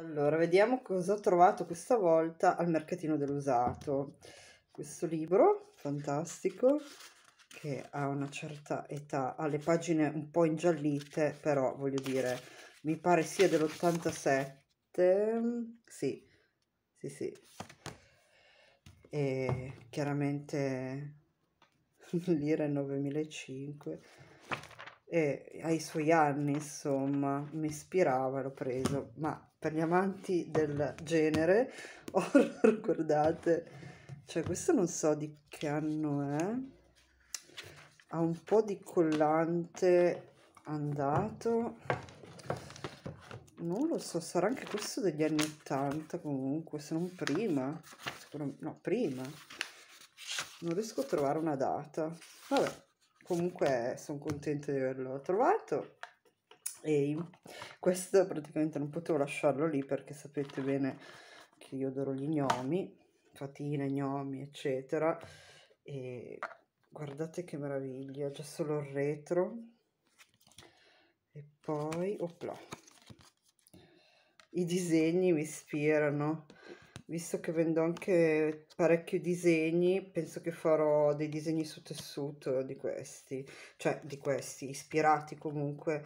Allora, vediamo cosa ho trovato questa volta al mercatino dell'usato. Questo libro, fantastico, che ha una certa età, ha le pagine un po' ingiallite, però voglio dire, mi pare sia dell'87, sì, sì, sì. E chiaramente l'ira è 9005 eh, ai suoi anni, insomma, mi ispirava, l'ho preso, ma per gli amanti del genere horror, guardate, cioè questo non so di che anno è, ha un po' di collante andato, non lo so, sarà anche questo degli anni 80 comunque, se non prima, no prima, non riesco a trovare una data, vabbè comunque sono contenta di averlo trovato e questo praticamente non potevo lasciarlo lì perché sapete bene che io adoro gli gnomi fatine, gnomi eccetera e guardate che meraviglia già solo il retro e poi opla i disegni mi ispirano visto che vendo anche parecchi disegni, penso che farò dei disegni su tessuto di questi, cioè di questi, ispirati comunque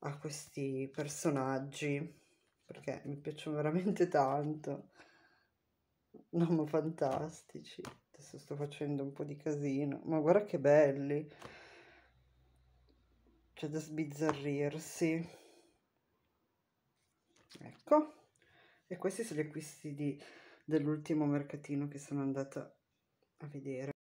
a questi personaggi, perché mi piacciono veramente tanto. No, ma fantastici. Adesso sto facendo un po' di casino, ma guarda che belli. C'è da sbizzarrirsi. Ecco e questi sono gli acquisti di, dell'ultimo mercatino che sono andata a vedere